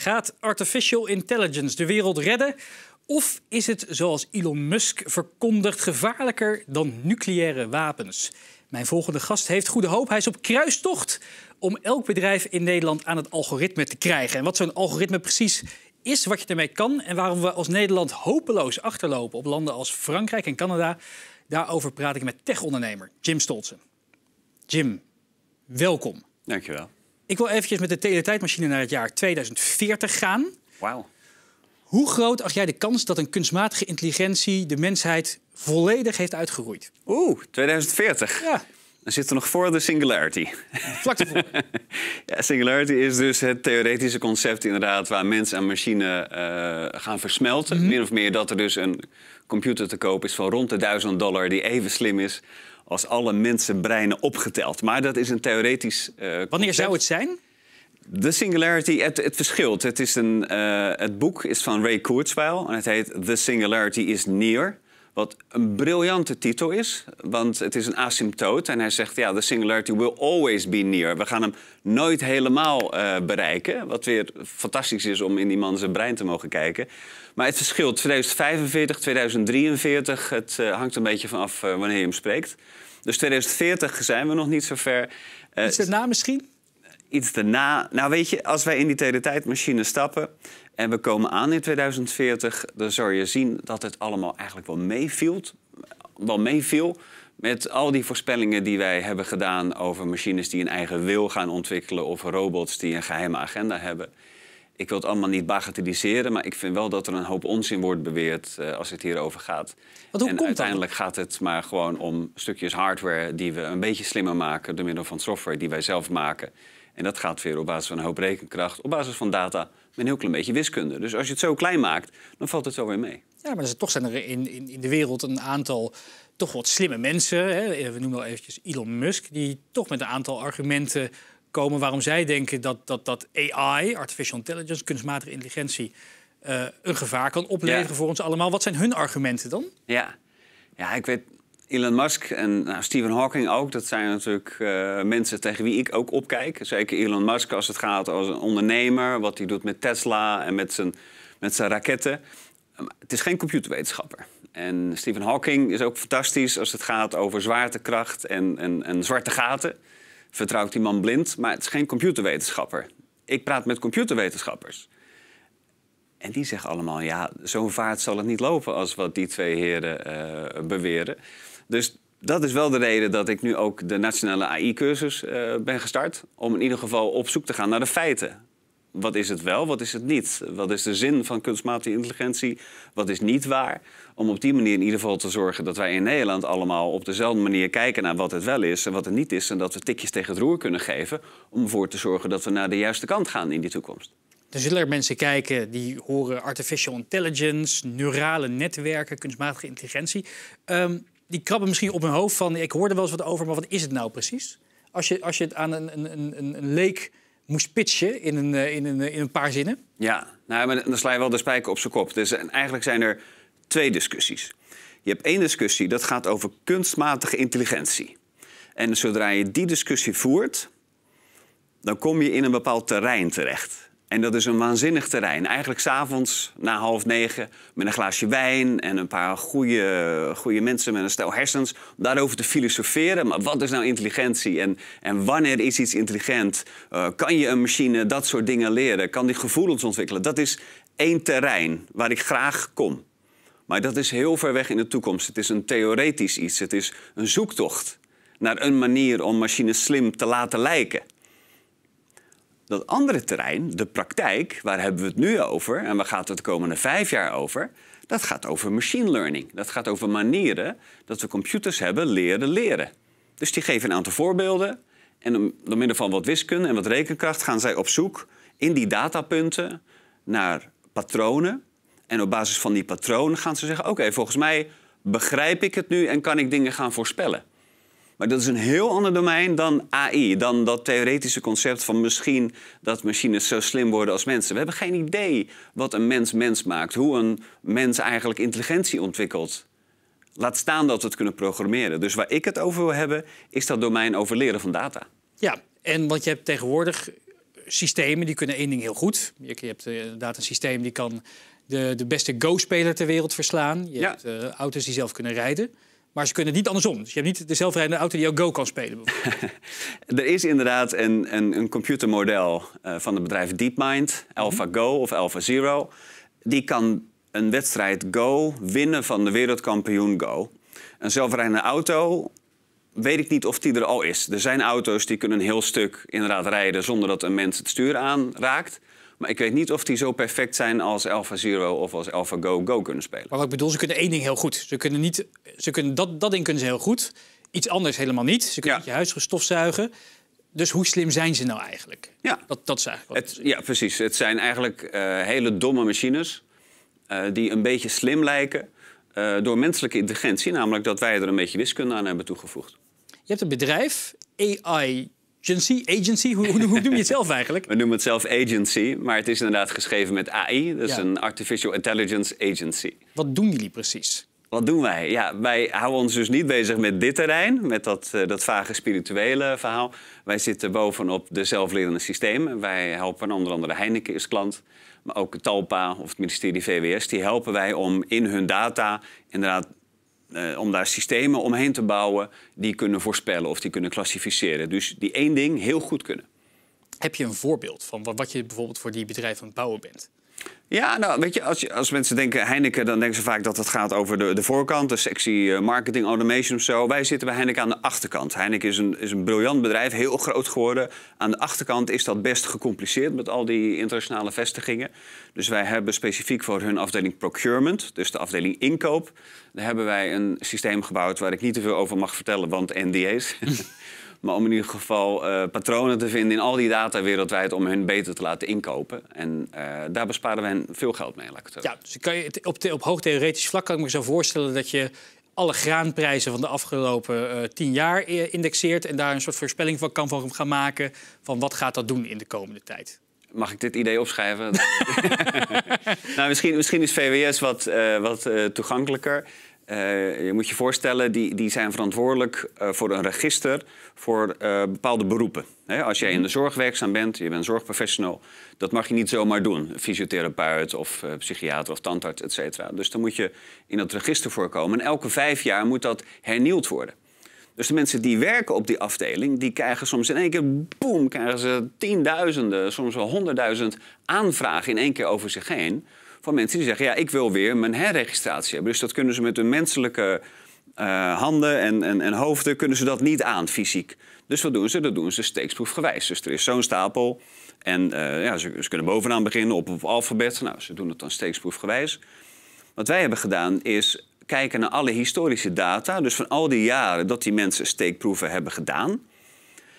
Gaat artificial intelligence de wereld redden? Of is het, zoals Elon Musk verkondigt, gevaarlijker dan nucleaire wapens? Mijn volgende gast heeft goede hoop. Hij is op kruistocht om elk bedrijf in Nederland aan het algoritme te krijgen. En wat zo'n algoritme precies is, wat je ermee kan en waarom we als Nederland hopeloos achterlopen op landen als Frankrijk en Canada, daarover praat ik met techondernemer Jim Stolzen. Jim, welkom. Dankjewel. Ik wil eventjes met de teletijdmachine naar het jaar 2040 gaan. Wauw. Hoe groot acht jij de kans dat een kunstmatige intelligentie de mensheid volledig heeft uitgeroeid? Oeh, 2040. Ja. Dan zitten we nog voor de singularity. Vlak ervoor. singularity is dus het theoretische concept inderdaad... waar mens en machine eh, gaan versmelten. Mm Min of meer dat er dus een computer te koop is van rond de 1000 dollar... die even slim is als alle mensenbreinen opgeteld. Maar dat is een theoretisch. Uh, Wanneer zou het zijn? De Singularity, het, verschilt. Het, is een, eh, het boek is van Ray Kurzweil en het heet The Singularity is Near. Wat een briljante titel is, want het is een asymptoot. En hij zegt, ja, the singularity will always be near. We gaan hem nooit helemaal eh, bereiken. Wat weer fantastisch is om in die man zijn brein te mogen kijken. Maar het verschilt 2045, 2043, het eh, hangt een beetje vanaf uh, wanneer je hem spreekt. Dus 2040 zijn we nog niet zo ver. Uh, iets daarna misschien? Iets daarna. Nou weet je, als wij in die teletijdmachine stappen en we komen aan in 2040, dan zul je zien dat het allemaal eigenlijk wel meeviel. Wel meeviel met al die voorspellingen die wij hebben gedaan over machines die een eigen wil gaan ontwikkelen of robots die een geheime agenda hebben ik wil het allemaal niet bagatelliseren, maar ik vind wel dat er een hoop onzin wordt beweerd eh, als het hierover gaat. Wat, en uiteindelijk gaat het maar gewoon om stukjes hardware die we een beetje slimmer maken door middel van software die wij zelf maken. En dat gaat weer op basis van een hoop rekenkracht, op basis van data, met een heel klein beetje wiskunde. Dus als je het zo klein maakt, dan valt het zo weer mee. Ja, maar toch zijn er in, in, in de wereld een aantal toch wat slimme mensen. Hè? We noemen al eventjes Elon Musk, die toch met een aantal argumenten komen waarom zij denken dat, dat, dat AI, artificial intelligence, kunstmatige intelligentie, eh, een gevaar kan opleveren voor ons allemaal. Wat zijn hun argumenten dan? Ja, ja ik weet. Elon Musk en nou, Stephen Hawking ook, dat zijn natuurlijk eh, mensen tegen wie ik ook opkijk. Zeker Elon Musk als het gaat als een ondernemer, wat hij doet met Tesla en met zijn, met zijn raketten. het is geen computerwetenschapper. En Stephen Hawking is ook fantastisch als het gaat over zwaartekracht en, en, en zwarte gaten. Vertrouwt die man blind, maar het is geen computerwetenschapper. Ik praat met computerwetenschappers. En die zeggen allemaal, ja, zo'n vaart zal het niet lopen als wat die twee heren eh, beweren. Dus dat is wel de reden dat ik nu ook de nationale AI-cursus eh, ben gestart. Om in ieder geval op zoek te gaan naar de feiten wat is het wel, wat is het niet? Wat is de zin van kunstmatige intelligentie? Wat is niet waar? Om op die manier in ieder geval te zorgen dat wij in Nederland allemaal op dezelfde manier kijken naar wat het wel is en wat het niet is. En dat we tikjes tegen het roer kunnen geven om ervoor te zorgen dat we naar de juiste kant gaan in die toekomst. Er zullen er mensen kijken die horen artificial intelligence, neurale netwerken, kunstmatige intelligentie. Ehm, die krabben misschien op hun hoofd van, ik hoorde wel eens wat over, maar wat is het nou precies? Als je, als je het aan een, een, een, een leek moest pitchen in een, eh, in een, eh, in een paar zinnen? Ja, nou, maar dan sla je wel de spijker op zijn kop. Dus eigenlijk zijn er twee discussies. Je hebt één discussie, dat gaat over kunstmatige intelligentie. En zodra je die discussie voert, dan kom je in een bepaald terrein terecht. En dat is een waanzinnig terrein. Eigenlijk s'avonds na half negen met een glaasje wijn en een paar goede, goede mensen met een stel hersens. om Daarover te filosoferen. Maar wat is nou intelligentie? En, en wanneer is iets intelligent? Eh, kan je een machine dat soort dingen leren? Kan die gevoelens ontwikkelen? Dat is één terrein waar ik graag kom. Maar dat is heel ver weg in de toekomst. Het is een theoretisch iets. Het is een zoektocht naar een manier om machines slim te laten lijken. Dat andere terrein, de praktijk, waar hebben we het nu over en waar gaat het de komende vijf jaar over? Dat gaat over machine learning. Dat gaat over manieren dat we computers hebben leren leren. Dus die geven een aantal voorbeelden. En door middel van wat wiskunde en wat rekenkracht gaan zij op zoek in die datapunten naar patronen. En op basis van die patronen gaan ze zeggen: Oké, volgens mij begrijp ik het nu en kan ik dingen gaan voorspellen. Maar dat is een heel ander domein dan AI. Dan dat theoretische concept van misschien dat machines zo slim worden als mensen. We hebben geen idee wat een mens mens maakt. Hoe een mens eigenlijk intelligentie ontwikkelt. Laat staan dat we het kunnen programmeren. Dus waar ik het over wil hebben, is dat domein over leren van data. Ja, en want je hebt tegenwoordig systemen die kunnen één ding heel goed. Je hebt eh, inderdaad een systeem die kan de, de beste Go-speler ter wereld verslaan. Je hebt eh, auto's die zelf kunnen rijden. Maar ze kunnen niet andersom. Dus je hebt niet de zelfrijdende auto die ook Go kan spelen. er is inderdaad een, een, een computermodel eh, van het bedrijf DeepMind, AlphaGo mhm. mm -hmm. of AlphaZero. Die kan een wedstrijd Go winnen van de wereldkampioen Go. Een zelfrijdende auto weet ik niet of die er al is. Er zijn auto's die kunnen een heel stuk inderdaad rijden zonder dat een mens het stuur aanraakt. Maar ik weet niet of die zo perfect zijn als AlphaZero of als AlphaGo Go kunnen spelen. Maar wat ik bedoel, ze kunnen één ding heel goed. Ze kunnen niet, ze kunnen, dat, dat ding kunnen ze heel goed. Iets anders helemaal niet. Ze kunnen je huis gestofzuigen. Dus hoe slim zijn ze nou eigenlijk? Ja, dat, dat is eigenlijk wat het, Ja, precies. Het zijn eigenlijk eh, hele domme machines eh, die een beetje slim lijken eh, door menselijke intelligentie. Namelijk dat wij er een beetje wiskunde aan hebben toegevoegd. Je hebt een bedrijf, AI agency? agency? Hoe, noem je het zelf eigenlijk? We noemen het zelf agency, maar het is inderdaad geschreven met AI. Dat is een Artificial Intelligence Agency. Wat doen jullie precies? Wat doen wij? Ja, wij houden ons dus niet bezig met dit terrein, met dat, eh, dat vage spirituele verhaal. Wij zitten bovenop de zelflerende systemen. Wij helpen onder andere Heineken is klant, maar ook Talpa of het ministerie VWS. Die helpen wij om in hun data inderdaad eh, om daar systemen omheen te bouwen die kunnen voorspellen of die kunnen klassificeren. Dus die één ding heel goed kunnen. Heb je een voorbeeld van wat je bijvoorbeeld voor die bedrijven aan het bouwen bent? Ja, nou weet je, als, als mensen denken Heineken, dan denken ze vaak dat het gaat over de, de voorkant, de sexy eh, marketing, automation of zo. Wij zitten bij Heineken aan de achterkant. Heineken is een, is een briljant bedrijf, heel groot geworden. Aan de achterkant is dat best gecompliceerd met al die internationale vestigingen. Dus wij hebben specifiek voor hun afdeling procurement, dus de afdeling inkoop, daar hebben wij een systeem gebouwd waar ik niet te veel over mag vertellen, want NDA's. Maar om in ieder geval eh, patronen te vinden in al die data wereldwijd om hun beter te laten inkopen. En eh, daar besparen we hen veel geld mee. Laat ja, dus kan je op, op hoog theoretisch vlak kan ik me zo voorstellen dat je alle graanprijzen van de afgelopen eh, tien jaar indexeert en daar een soort voorspelling van kan van gaan maken van wat gaat dat doen in de komende tijd. Mag ik dit idee opschrijven? nou, misschien, misschien is VWS wat, wat toegankelijker. Eh, je moet je voorstellen, die, die zijn verantwoordelijk eh, voor een register voor eh, bepaalde beroepen. als jij in de mhm. zorg werkzaam bent, je bent zorgprofessional, dat mag je niet zomaar doen. Fysiotherapeut of psychiater of tandarts, et cetera. Dus dan moet je in dat register voorkomen. En elke vijf jaar moet dat hernieuwd worden. Dus de mensen die werken op die afdeling, die krijgen soms in één keer, boem, krijgen ze tienduizenden, soms wel honderdduizend aanvragen in één keer over zich heen van mensen die zeggen: ja, ik wil weer mijn herregistratie hebben. Dus dat kunnen ze met hun menselijke eh, handen en, en, en hoofden kunnen ze dat niet aan fysiek. Dus wat doen ze? Dat doen ze steeksproefgewijs. Dus er is zo'n stapel. En eh, ja, ze, ze, kunnen bovenaan beginnen op, op alfabet. Nou, ze doen het dan steeksproefgewijs. Wat wij hebben gedaan is kijken naar alle historische data. Dus van al die jaren dat die mensen steekproeven hebben gedaan.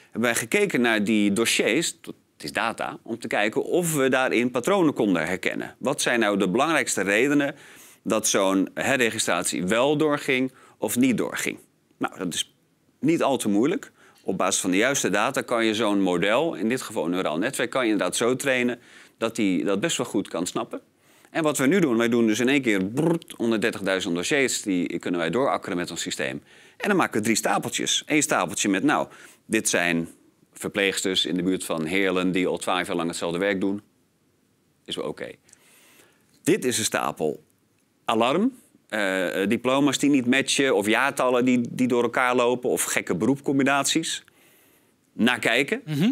Hebben wij gekeken naar die dossiers het is data, om te kijken of we daarin patronen konden herkennen. Wat zijn nou de belangrijkste redenen dat zo'n herregistratie wel doorging of niet doorging? Nou, dat is niet al te moeilijk. Op basis van de juiste data kan je zo'n model, in dit geval een neuraal netwerk, kan je inderdaad zo trainen dat hij dat best wel goed kan snappen. En wat we nu doen, wij doen dus in één keer 130.000 dossiers, die kunnen wij doorakkeren met ons systeem. En dan maken we drie stapeltjes. Eén stapeltje met, nou, dit zijn verpleegsters in de buurt van Heerlen die al twaalf jaar lang hetzelfde werk doen, is wel oké. Dit is een stapel alarm, eh, diploma's die niet matchen of jaartallen die, die door elkaar lopen of gekke beroepcombinaties. Naar kijken. Mhm.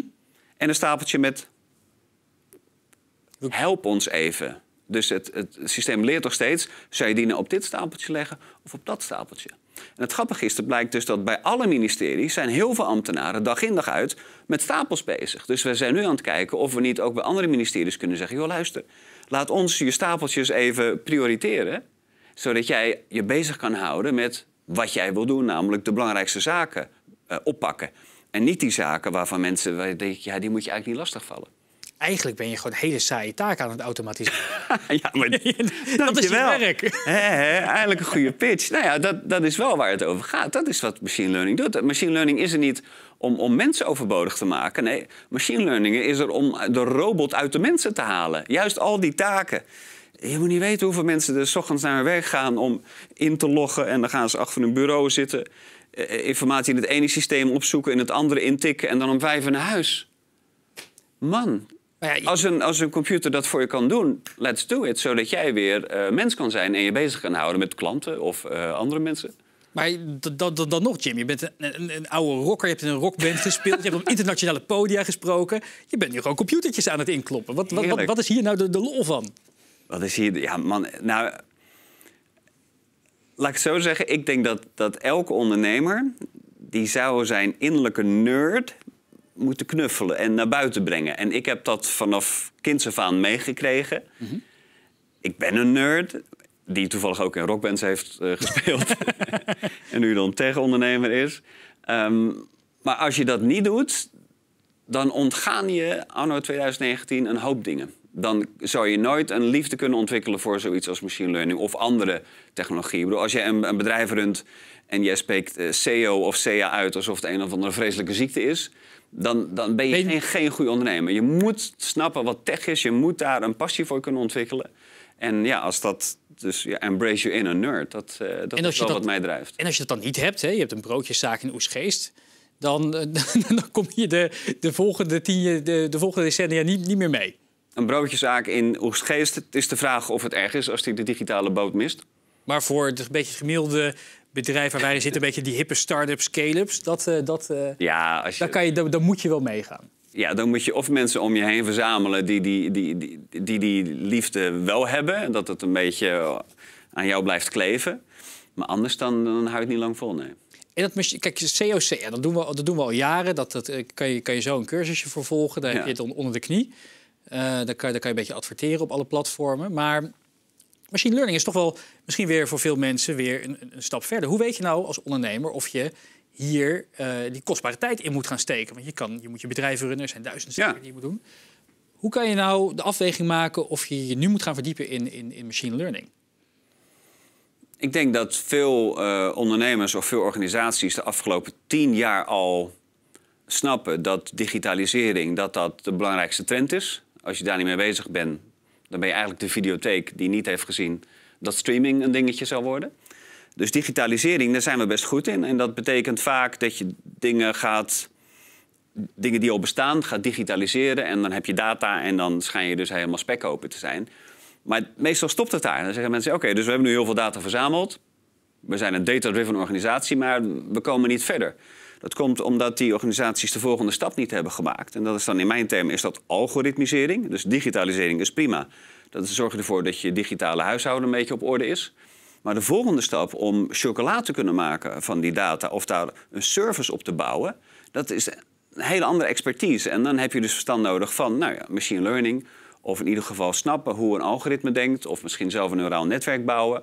En een stapeltje met help ons even. Dus het, het systeem leert toch steeds, zou je die nou op dit stapeltje leggen of op dat stapeltje? En het grappige is, dat blijkt dus dat bij alle ministeries zijn heel veel ambtenaren dag in dag uit met stapels bezig. Dus we zijn nu aan het kijken of we niet ook bij andere ministeries kunnen zeggen: joh, luister, laat ons je stapeltjes even prioriteren. Zodat jij je bezig kan houden met wat jij wil doen, namelijk de belangrijkste zaken eh, oppakken. En niet die zaken waarvan mensen denken, ja, die moet je eigenlijk niet lastigvallen. Eigenlijk ben je gewoon hele saaie taak aan het automatiseren. ja, maar dat is je werk. He, eigenlijk een goede pitch. Nou ja, dat, dat is wel waar het over gaat. Dat is wat machine learning doet. Machine learning is er niet om, om mensen overbodig te maken. Nee, machine learning is er om de robot uit de mensen te halen. Juist al die taken. Je moet niet weten hoeveel mensen er ochtend ochtends naar hun werk gaan om in te loggen. En dan gaan ze achter hun bureau zitten. Eh, informatie in het ene systeem opzoeken, in het andere intikken en dan om vijf naar huis. Man, als, een, als een computer dat voor je kan doen, let's do it. Zodat jij weer eh, mens kan zijn en je bezig kan houden met klanten of eh, andere mensen. Maar dan, dan, dan nog, Jim. Je bent een, een, een, oude rocker. Je hebt in een rockband gespeeld. Je hebt op internationale podia gesproken. Je bent nu gewoon computertjes aan het inkloppen. Wat, wat, wat, is hier nou de, lol van? Wat is hier... Ja, man. Nou, laat ik zo zeggen. Ik denk dat, dat elke ondernemer... die zou zijn innerlijke nerd moeten knuffelen en naar buiten brengen. En ik heb dat vanaf kinds af aan meegekregen. Mhm. Ik ben een nerd, die toevallig ook in rockbands heeft eh, gespeeld. en nu dan tegenondernemer is. Ehm, maar als je dat niet doet, dan ontgaan je anno 2019 een hoop dingen. Dan zou je nooit een liefde kunnen ontwikkelen voor zoiets als machine learning of andere technologie. Ik bedoel, als je een, bedrijf runt en jij spreekt eh, CEO of CA uit alsof het een of andere vreselijke ziekte is, dan, dan ben je geen, geen goede ondernemer. Je moet snappen wat tech is. Je moet daar een passie voor kunnen ontwikkelen. En ja, als dat. Dus embrace you in een nerd. Dat, eh, dat is wel wat mij drijft. En als je dat dan niet hebt, hè, je hebt een broodjeszaak in Oesgeest. Eh, dan, kom je de, de, volgende de volgende decennia niet, niet meer mee. Een broodjeszaak in Oesgeest. Het is de vraag of het erg is als ik de digitale boot mist. Maar voor het een beetje gemiddelde bedrijven waar zitten zitten, een beetje die hippe start-ups, scale-ups. Dat, eh, dat, eh, ja, als je... dan, kan je, dan, moet je wel meegaan. Ja, dan moet je of mensen om je heen verzamelen die die, die, die, die, die liefde wel hebben. Dat het een beetje aan jou blijft kleven. Maar anders dan, dan hou je het niet lang vol, nee. En dat, kijk, COC, dat, doen we, dat doen we al jaren. Dat, dat, eh, kan, je, kan je zo een cursusje voor volgen. Daar heb je het onder de knie. dan, kan, dan kan je een beetje adverteren op alle platformen. Maar Machine learning is toch wel misschien weer voor veel mensen weer een, een stap verder. Hoe weet je nou als ondernemer of je hier eh, die kostbare tijd in moet gaan steken? Want je, kan, je moet je bedrijf runnen, er zijn duizenden dingen die je moet doen. Hoe kan je nou de afweging maken of je je nu moet gaan verdiepen in, in, in machine learning? Ik denk dat veel eh, ondernemers of veel organisaties de afgelopen tien jaar al snappen dat digitalisering dat dat de belangrijkste trend is. Als je daar niet mee bezig bent, dan ben je eigenlijk de videotheek die niet heeft gezien dat streaming een dingetje zou worden. Dus digitalisering, daar zijn we best goed in. En dat betekent vaak dat je dingen gaat. Dingen die al bestaan, gaat digitaliseren. En dan heb je data en dan schijn je dus helemaal spek open te zijn. Maar meestal stopt het daar. dan zeggen mensen: Oké, dus we hebben nu heel veel data verzameld. We zijn een data-driven organisatie, maar we komen niet verder. Dat komt omdat die organisaties de volgende stap niet hebben gemaakt. En dat is dan in mijn termen is dat algoritmisering. Dus digitalisering is prima. Dat zorgt ervoor dat je digitale huishouden een beetje op orde is. Maar de volgende stap om chocola te kunnen maken van die data of daar een service op te bouwen, dat is een hele andere expertise. En dan heb je dus verstand nodig van nou ja, machine learning, of in ieder geval snappen hoe een algoritme denkt, of misschien zelf een neuraal netwerk bouwen,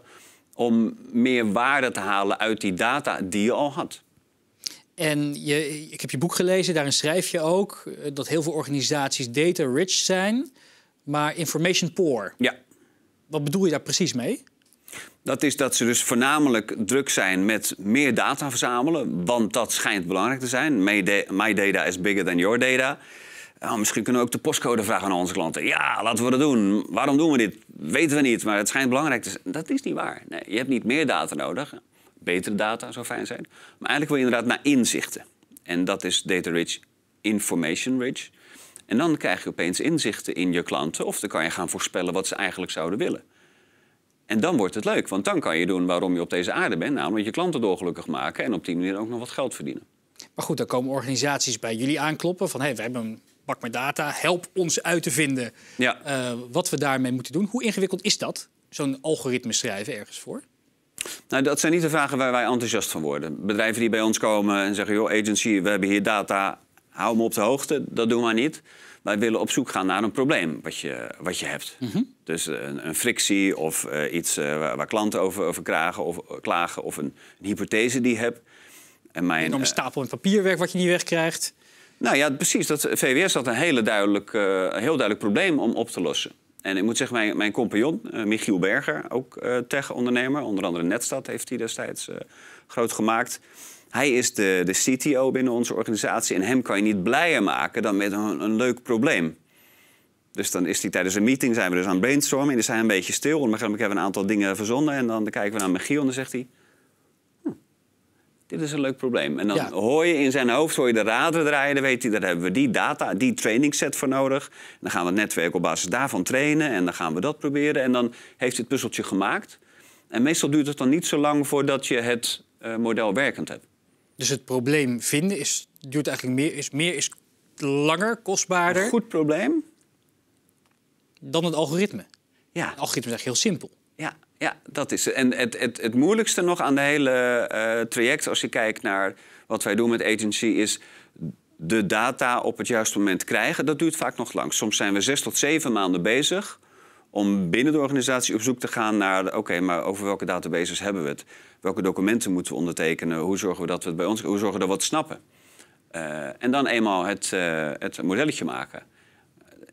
om meer waarde te halen uit die data die je al had. En je, ik heb je boek gelezen, daarin schrijf je ook eh, dat heel veel organisaties data-rich zijn, maar information poor. Ja. Wat bedoel je daar precies mee? Dat is dat ze dus voornamelijk druk zijn met meer data verzamelen, want dat schijnt belangrijk te zijn. My, data is bigger than your data. Nou, misschien kunnen we ook de postcode vragen aan onze klanten. Ja, laten we dat doen. Waarom doen we dit? Weten we niet, maar het schijnt belangrijk te zijn. Dat is niet waar. Nee, je hebt niet meer data nodig. Betere data zou fijn zijn. Maar eigenlijk wil je inderdaad naar inzichten. En dat is data rich, information rich. En dan krijg je opeens inzichten in je klanten. Of dan kan je gaan voorspellen wat ze eigenlijk zouden willen. En dan wordt het leuk, want dan kan je doen waarom je op deze aarde bent. Namelijk je klanten doorgelukkig maken en op die manier ook nog wat geld verdienen. Maar goed, dan komen organisaties bij jullie aankloppen van... hé, hey, we hebben een bak met data, help ons uit te vinden ja. Eh, wat we daarmee moeten doen. Hoe ingewikkeld is dat, zo'n algoritme schrijven ergens voor? Nou, dat zijn niet de vragen waar wij enthousiast van worden. Bedrijven die bij ons komen en zeggen: joh, agency, we hebben hier data, hou me op de hoogte. Dat doen wij niet. Wij willen op zoek gaan naar een probleem wat je, wat je hebt. Mhm. Dus een, een, frictie of eh, iets eh, waar, klanten over, over eh, klagen of een, een, hypothese die je hebt. En mijn, een stapel en papierwerk wat je niet wegkrijgt. Nou ja, precies. Dat, VWS had een hele duidelijk, heel duidelijk probleem om op te lossen. En ik moet zeggen, mijn, mijn compagnon, eh, Michiel Berger, ook uh, tech-ondernemer. Onder andere Netstad heeft hij destijds eh, groot gemaakt. Hij is de, de CTO binnen onze organisatie. En hem kan je niet blijer maken dan met een, een leuk probleem. Dus dan is hij tijdens een meeting, zijn we dus aan het brainstormen. En dan zijn we een beetje stil. En dan hebben we een aantal dingen verzonnen. En dan kijken we naar Michiel en dan zegt hij dit is een leuk probleem. En dan hoor je in zijn hoofd hoor je de raden draaien. Dan weet hij, daar hebben we die data, die trainingset voor nodig. dan gaan we het netwerk op basis daarvan trainen. En dan gaan we dat proberen. En dan heeft hij het puzzeltje gemaakt. En meestal duurt het dan niet zo lang voordat je het eh, model werkend hebt. Dus het probleem vinden is, duurt eigenlijk meer, is, meer is langer, kostbaarder. Een goed probleem. Dan het algoritme. Ja. Het algoritme is eigenlijk heel simpel. Ja, ja, dat is het. En het, het, het moeilijkste nog aan de hele eh, traject, als je kijkt naar wat wij doen met agency, is de data op het juiste moment krijgen. Dat duurt vaak nog lang. Soms zijn we zes tot zeven maanden bezig om binnen de organisatie op zoek te gaan naar... oké, maar over welke databases hebben we het? Welke documenten moeten we ondertekenen? Hoe zorgen we dat we het bij ons... hoe zorgen we dat we het snappen? Eh, en dan eenmaal het, uh, het modelletje maken.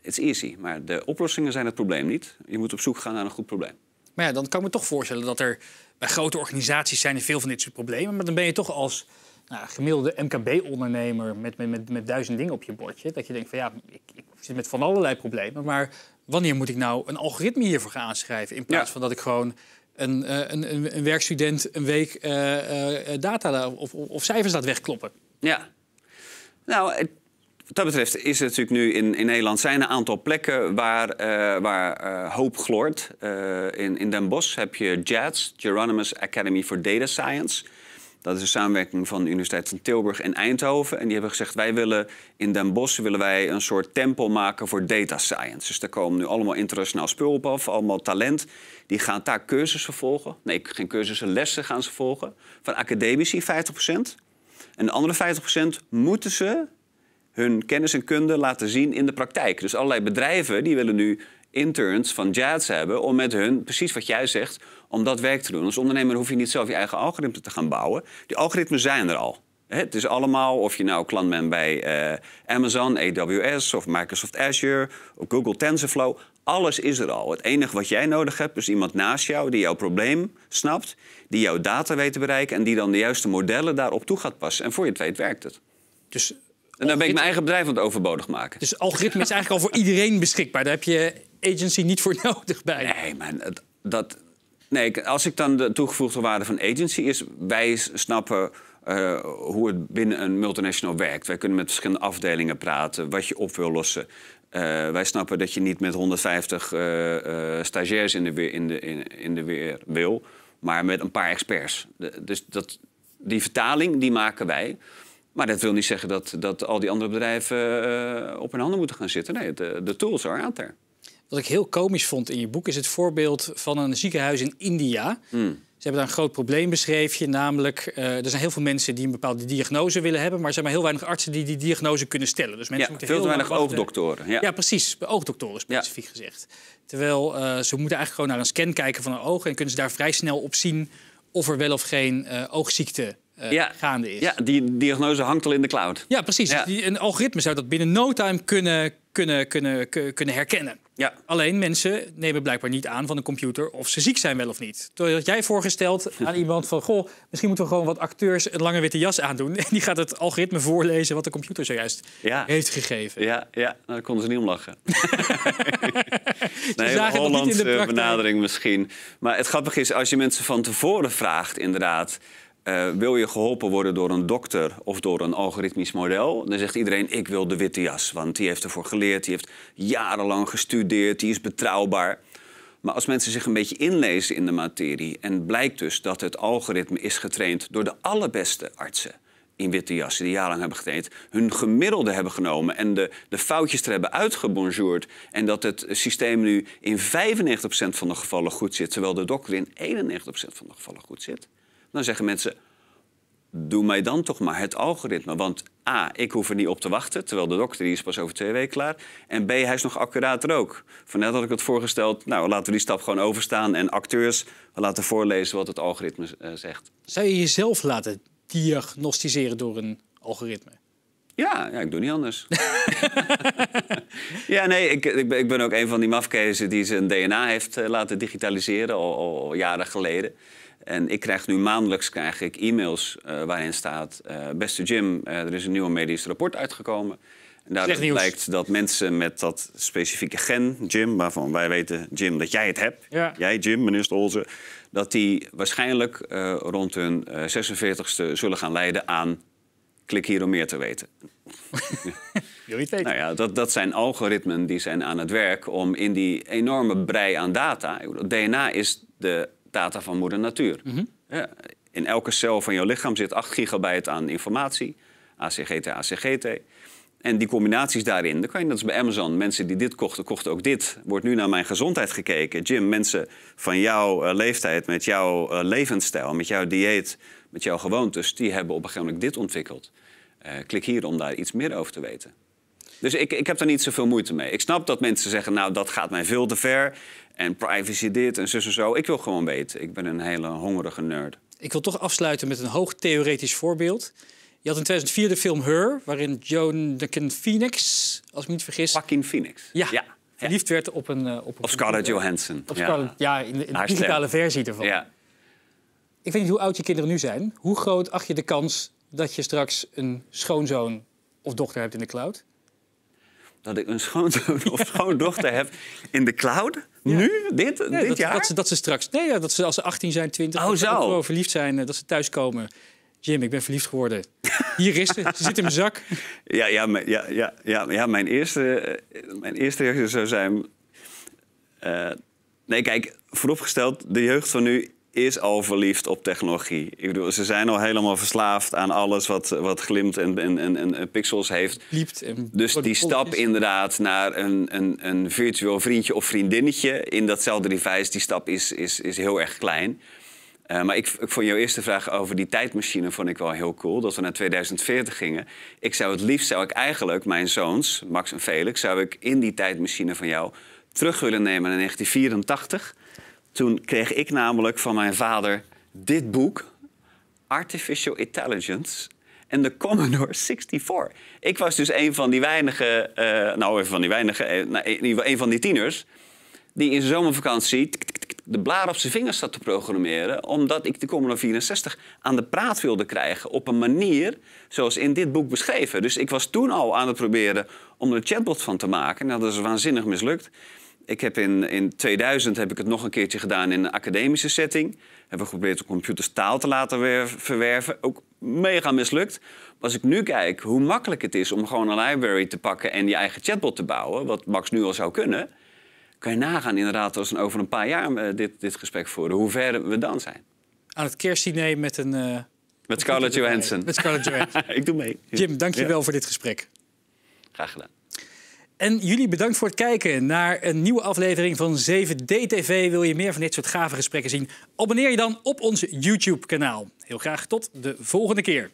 It's easy, maar de oplossingen zijn het probleem niet. Je moet op zoek gaan naar een goed probleem. Maar ja, dan kan ik me toch voorstellen dat er bij grote organisaties zijn er veel van dit soort problemen. Maar dan ben je toch als nou, gemiddelde MKB-ondernemer met, met, met, met, duizend dingen op je bordje. Dat je denkt van ja, ik, ik, zit met van allerlei problemen. Maar wanneer moet ik nou een algoritme hiervoor gaan aanschrijven? In plaats van dat ik gewoon een, eh, een, een, een werkstudent een week uh, data of, of, of cijfers laat wegkloppen. Ja. Nou, wat dat betreft is er natuurlijk nu in, in Nederland zijn een aantal plekken waar, eh, waar eh, hoop gloort. Eh, in, in Den Bosch heb je JADS, Geronimus Academy for Data Science. Dat is een samenwerking van de Universiteit van Tilburg en Eindhoven. En die hebben gezegd, wij willen in Den Bosch willen wij een soort tempel maken voor data science. Dus daar komen nu allemaal internationaal spul op af, allemaal talent. Die gaan daar cursussen volgen. Nee, geen cursussen, lessen gaan ze volgen. Van academici 50%. En de andere 50% moeten ze hun kennis en kunde laten zien in de praktijk. Dus allerlei bedrijven die willen nu interns van JADS hebben om met hun, precies wat jij zegt, om dat werk te doen. Als ondernemer hoef je niet zelf je eigen algoritme te gaan bouwen. Die algoritmen zijn er al. Het is allemaal, of je nou klant bent bij eh, Amazon, AWS of Microsoft Azure of Google TensorFlow. Alles is er al. Het enige wat jij nodig hebt is iemand naast jou die jouw probleem snapt, die jouw data weet te bereiken en die dan de juiste modellen daarop toe gaat passen. En voor je het weet werkt het. Dus en dan ben ik mijn eigen bedrijf aan het overbodig maken. Dus algoritme is eigenlijk al voor iedereen beschikbaar. Daar heb je agency niet voor nodig bij. Nee, maar dat, nee, als ik dan de toegevoegde waarde van agency is, wij snappen eh, hoe het binnen een multinational werkt. Wij kunnen met verschillende afdelingen praten, wat je op wil lossen. Eh, wij snappen dat je niet met 150 uh, eh, stagiairs in de, weer, in, de, in, in de weer wil, maar met een paar experts. dus dat, die vertaling, die maken wij. Maar dat wil niet zeggen dat, dat al die andere bedrijven eh, op hun handen moeten gaan zitten. Nee, de, de tools are out there. Wat ik heel komisch vond in je boek is het voorbeeld van een ziekenhuis in India. Hmm. Ze hebben daar een groot probleem beschreven, namelijk eh, er zijn heel veel mensen die een bepaalde diagnose willen hebben, maar er zijn maar heel weinig artsen die die diagnose kunnen stellen. Dus mensen ja, moeten veel heel te weinig oogdoktoren. Ja. precies, oogdoktoren specifiek gezegd. Terwijl uh, ze moeten eigenlijk gewoon naar een scan kijken van en kunnen ze daar vrij snel op zien of of er wel geen oogziekte. Eh, ja. gaande is. Ja, die diagnose hangt al in de cloud. Ja, precies. een algoritme zou dat binnen no time kunnen, kunnen, kunnen, kunnen herkennen. Ja. Alleen mensen nemen blijkbaar niet aan van een computer of ze ziek zijn wel of niet. Toen had jij voorgesteld aan iemand van... goh, misschien moeten we gewoon wat acteurs een lange witte jas aandoen. En die gaat het algoritme voorlezen wat de computer zojuist heeft gegeven. Ja, ja. Nou, daar konden ze niet om lachen. nee, een Hollandse benadering misschien. Maar het grappige is, als je mensen van tevoren vraagt inderdaad... Eh, wil je geholpen worden door een dokter of door een algoritmisch model? Dan zegt iedereen, ik wil de witte jas, want die heeft ervoor geleerd, die heeft jarenlang gestudeerd, die is betrouwbaar. Maar als mensen zich een beetje inlezen in de materie en blijkt dus dat het algoritme is getraind door de allerbeste artsen in witte jassen, die jarenlang hebben getraind, hun gemiddelde hebben genomen en de, de foutjes er hebben uitgebonjourd en dat het systeem nu in 95% van de gevallen goed zit, terwijl de dokter in 91% van de gevallen goed zit dan zeggen mensen: doe mij dan toch maar het algoritme. Want A, ik hoef er niet op te wachten, terwijl de dokter die is pas over twee weken klaar. En B, hij is nog accurater ook. Van net had ik het voorgesteld, nou laten we die stap gewoon overstaan en acteurs laten voorlezen wat het algoritme eh, zegt. Zou je jezelf laten diagnosticeren door een algoritme? Ja, ja, ik doe niet anders. ja, nee, ik, ik, ben, ik, ben ook een van die mafkezen die zijn DNA heeft eh, laten digitaliseren al jaren geleden. En ik krijg nu maandelijks krijg ik e-mails eh, waarin staat... Eh, beste Jim, eh, er is een nieuw medisch rapport uitgekomen. En daaruit blijkt dat mensen met dat specifieke gen, Jim... waarvan wij weten, Jim, dat jij het hebt. Jij, Jim, minister Olze, Dat die waarschijnlijk rond hun 46ste zullen gaan leiden aan... klik hier om meer te weten. nou ja, dat, dat zijn algoritmen die zijn aan het werk om in die enorme brei aan data... DNA is de data van moeder natuur. Mhm. ja, in elke cel van jouw lichaam zit 8 gigabyte aan informatie. ACGT, ACGT. En die combinaties daarin, dan kan je dat is bij Amazon. Mensen die dit kochten, kochten ook dit. Wordt nu naar mijn gezondheid gekeken. Jim, mensen van jouw eh, leeftijd, met jouw eh, levensstijl, met jouw dieet, met jouw gewoontes, die hebben op een gegeven moment dit ontwikkeld. Eh, klik hier om daar iets meer over te weten. Dus ik, ik heb daar niet zoveel moeite mee. Ik snap dat mensen zeggen, nou, dat gaat mij veel te ver en privacy dit en zus en zo. Ik wil gewoon weten. Ik ben een hele hongerige nerd. Ik wil toch afsluiten met een hoog theoretisch voorbeeld. Je had in 2004 de film Her, waarin Joan Phoenix, als ik me niet vergis... Joaquin Phoenix. ja. ja verliefd werd op een... Eh, op, Scarlett Johansson. Scarlett, ja. in de, digitale versie ervan. Ja. Ik weet niet hoe oud je kinderen nu zijn. Hoe groot acht je de kans dat je straks een schoonzoon of dochter hebt in de cloud? dat ik een schoonzoon of schoondochter heb in de cloud? Nu? Dit, dit dat, jaar? Dat ze, dat ze straks... Nee, ja, dat ze als ze 18 zijn, 20... Oh, zo. verliefd zijn, eh, dat ze thuiskomen. Jim, ik ben verliefd geworden. Hier is ze. Ze zit in mijn zak. Ja, ja, mijn, ja, ja, ja, ja, mijn eerste... Eh, mijn eerste reactie zou zijn... Eh, nee, kijk, vooropgesteld, de jeugd van nu is al verliefd op technologie. Ik bedoel, ze zijn al helemaal verslaafd aan alles wat, wat glimt en, en, en, en pixels heeft. En dus die stap inderdaad naar een, een, een virtueel vriendje of vriendinnetje in datzelfde device, die stap is, is, is heel erg klein. Eh, maar ik, vond jouw eerste vraag over die tijdmachine vond ik wel heel cool. Dat we naar 2040 gingen. Ik zou het liefst, zou ik eigenlijk mijn zoons, Max en Felix, zou ik in die tijdmachine van jou terug willen nemen naar 1984. Toen kreeg ik namelijk van mijn vader dit boek, Artificial Intelligence en de Commodore 64. Ik was dus een van die weinige, eh, nou even van die weinige, eh, nou, een, van die tieners, die in zomervakantie de blaar op zijn vingers zat te programmeren, omdat ik de Commodore 64 aan de praat wilde krijgen op een manier zoals in dit boek beschreven. Dus ik was toen al aan het proberen om er een chatbot van te maken. Nou, dat is waanzinnig mislukt. Ik heb in, in 2000 heb ik het nog een keertje gedaan in een academische setting. Hebben we geprobeerd om computers taal te laten verwerven. Ook mega mislukt. Maar als ik nu kijk hoe makkelijk het is om gewoon een library te pakken en je eigen chatbot te bouwen, wat Max nu al zou kunnen, kan je nagaan inderdaad als we over een paar jaar eh, dit, dit gesprek voeren, hoe ver we dan zijn. Aan het kerstdiner met een. Eh, met Scarlett Johansson. Met Scarlett Johansson. ik doe mee. Jim, dankjewel wel voor dit gesprek. Graag gedaan. En jullie bedankt voor het kijken naar een nieuwe aflevering van 7DTV. Wil je meer van dit soort gave gesprekken zien? Abonneer je dan op ons YouTube-kanaal. Heel graag tot de volgende keer.